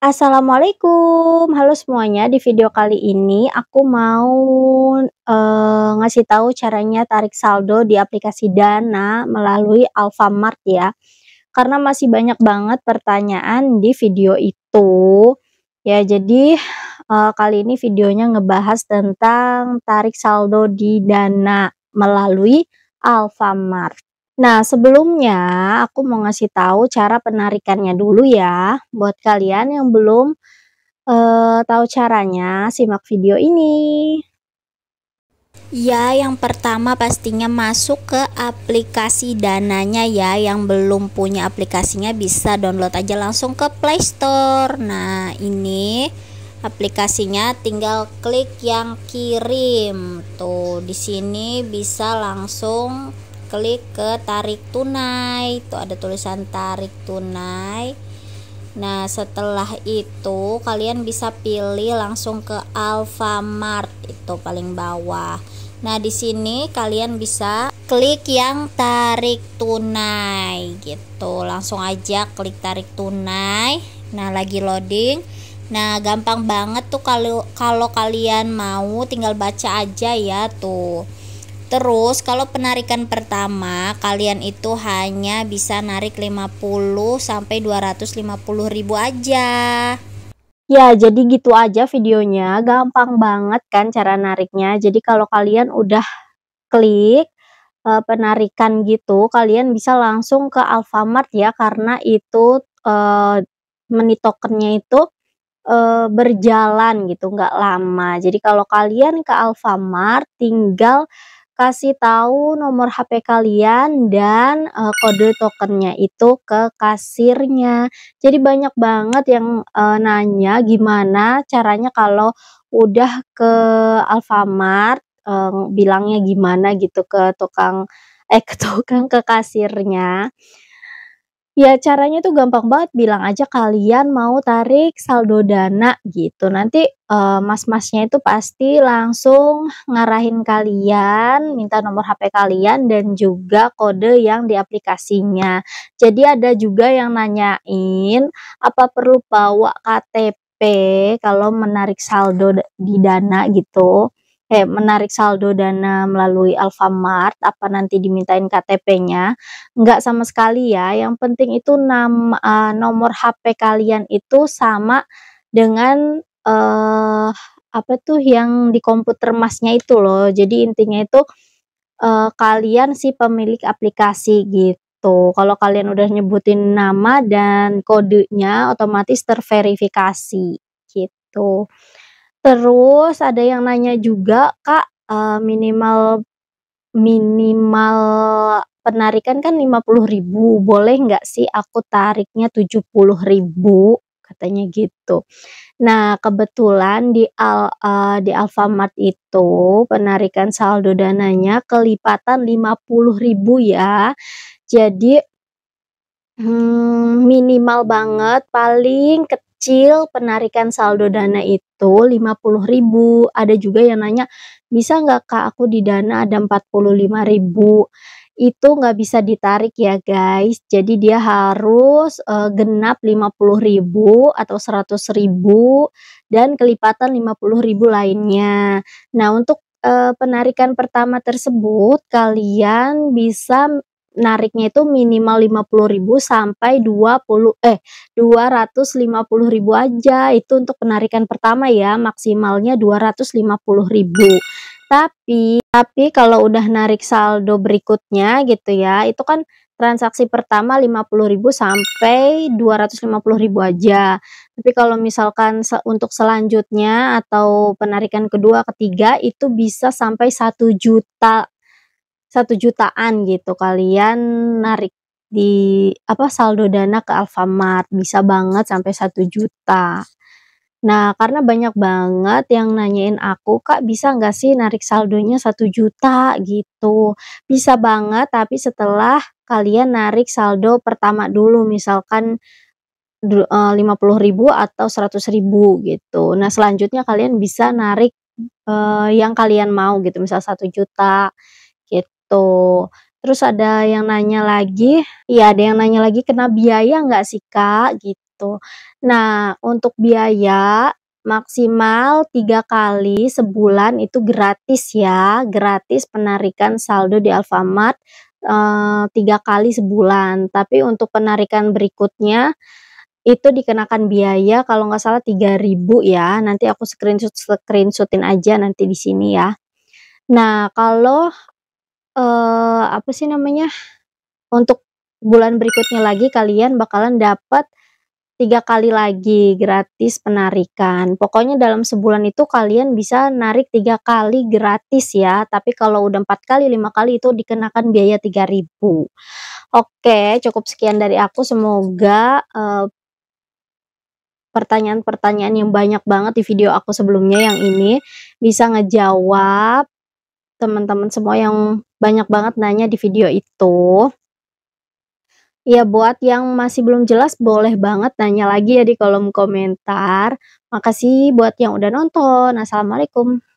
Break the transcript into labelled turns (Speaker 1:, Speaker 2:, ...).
Speaker 1: Assalamualaikum, halo semuanya. Di video kali ini aku mau uh, ngasih tahu caranya tarik saldo di aplikasi Dana melalui Alfamart ya. Karena masih banyak banget pertanyaan di video itu. Ya, jadi uh, kali ini videonya ngebahas tentang tarik saldo di Dana melalui Alfamart. Nah, sebelumnya aku mau ngasih tahu cara penarikannya dulu ya. Buat kalian yang belum uh, tahu caranya, simak video ini.
Speaker 2: Ya, yang pertama pastinya masuk ke aplikasi dananya ya. Yang belum punya aplikasinya bisa download aja langsung ke Play Store. Nah, ini aplikasinya tinggal klik yang kirim tuh di sini bisa langsung klik ke tarik tunai tuh ada tulisan tarik tunai nah setelah itu kalian bisa pilih langsung ke Alfamart itu paling bawah nah di sini kalian bisa klik yang tarik tunai gitu langsung aja klik tarik tunai nah lagi loading Nah, gampang banget tuh kalau kalau kalian mau tinggal baca aja ya tuh. Terus kalau penarikan pertama kalian itu hanya bisa narik 50 sampai 250 ribu aja.
Speaker 1: Ya jadi gitu aja videonya gampang banget kan cara nariknya. Jadi kalau kalian udah klik e, penarikan gitu kalian bisa langsung ke Alfamart ya karena itu e, eh, menit tokennya itu e, berjalan gitu, nggak lama. Jadi kalau kalian ke Alfamart, tinggal kasih tahu nomor HP kalian dan, e, kode tokennya itu ke kasirnya. Jadi banyak banget yang, e, nanya gimana caranya kalau udah ke Alfamart, e, bilangnya gimana gitu ke tukang eh, ke tukang, ke kasirnya. Ya caranya tuh gampang banget bilang aja kalian mau tarik saldo dana gitu. Nanti, eee, eh, mas-masnya itu pasti langsung ngarahin kalian, minta nomor HP kalian dan juga kode yang di aplikasinya. Jadi ada juga yang nanyain, "Apa perlu bawa KTP kalau menarik saldo di Dana?" gitu kayak eh, menarik saldo dana melalui Alfamart apa nanti dimintain KTP-nya nggak sama sekali ya yang penting itu nam, uh, nomor HP kalian itu sama dengan uh, apa tuh yang di komputer masnya itu loh jadi intinya itu uh, kalian si pemilik aplikasi gitu gitu. Kalau kalian udah nyebutin nama dan kodenya otomatis terverifikasi gitu. Terus ada yang nanya juga, Kak, uh, minimal minimal penarikan kan ribu boleh nggak sih aku tariknya ribu katanya gitu. Nah kebetulan di al uh, di Alfamart itu penarikan saldo dananya kelipatan ribu ya. Jadi, hmm, minimal banget paling ket kecil penarikan saldo dana itu puluh ribu. Ada juga yang nanya, bisa nggak kak aku di dana ada lima ribu. Itu nggak bisa ditarik ya guys. Jadi dia harus uh, genap puluh ribu atau seratus ribu dan kelipatan puluh ribu lainnya. Nah untuk eh, penarikan pertama tersebut kalian bisa nariknya itu minimal 50.000 sampai 20 eh 250.000 aja itu untuk penarikan pertama ya maksimalnya 250.000 tapi tapi kalau udah narik saldo berikutnya gitu ya itu kan transaksi pertama 50.000 sampai 250.000 aja tapi kalau misalkan untuk selanjutnya atau penarikan kedua ketiga itu bisa sampai 1 juta satu jutaan gitu kalian narik di apa saldo dana ke Alfamart bisa banget sampai satu juta. Nah, karena banyak banget yang nanyain aku, Kak bisa nggak sih narik saldonya satu juta gitu. Bisa banget, tapi setelah kalian narik saldo pertama dulu, misalkan eh, lima puluh ribu atau seratus ribu gitu. Nah, selanjutnya kalian bisa narik uh, yang kalian mau gitu, misal satu juta gitu. Terus ada yang nanya lagi, ya ada yang nanya lagi kena biaya nggak sih kak gitu. Nah untuk biaya maksimal tiga kali sebulan itu gratis ya, gratis penarikan saldo di Alfamart eh, tiga e, kali sebulan. Tapi untuk penarikan berikutnya itu dikenakan biaya kalau nggak salah 3000 ya. Nanti aku screenshot screenshotin aja nanti di sini ya. Nah, kalau uh, apa sih namanya, untuk bulan berikutnya lagi kalian bakalan dapat tiga kali lagi gratis penarikan. Pokoknya dalam sebulan itu kalian bisa narik tiga kali gratis ya, tapi kalau udah empat kali, lima kali itu dikenakan biaya tiga 3000 Oke, cukup sekian dari aku semoga, pertanyaan eh, pertanyaan-pertanyaan yang banyak banget di video aku sebelumnya yang ini, bisa ngejawab teman-teman semua yang banyak banget nanya di video itu. Ya buat yang masih belum jelas boleh banget nanya lagi ya di kolom komentar. Makasih buat yang udah nonton. Assalamualaikum.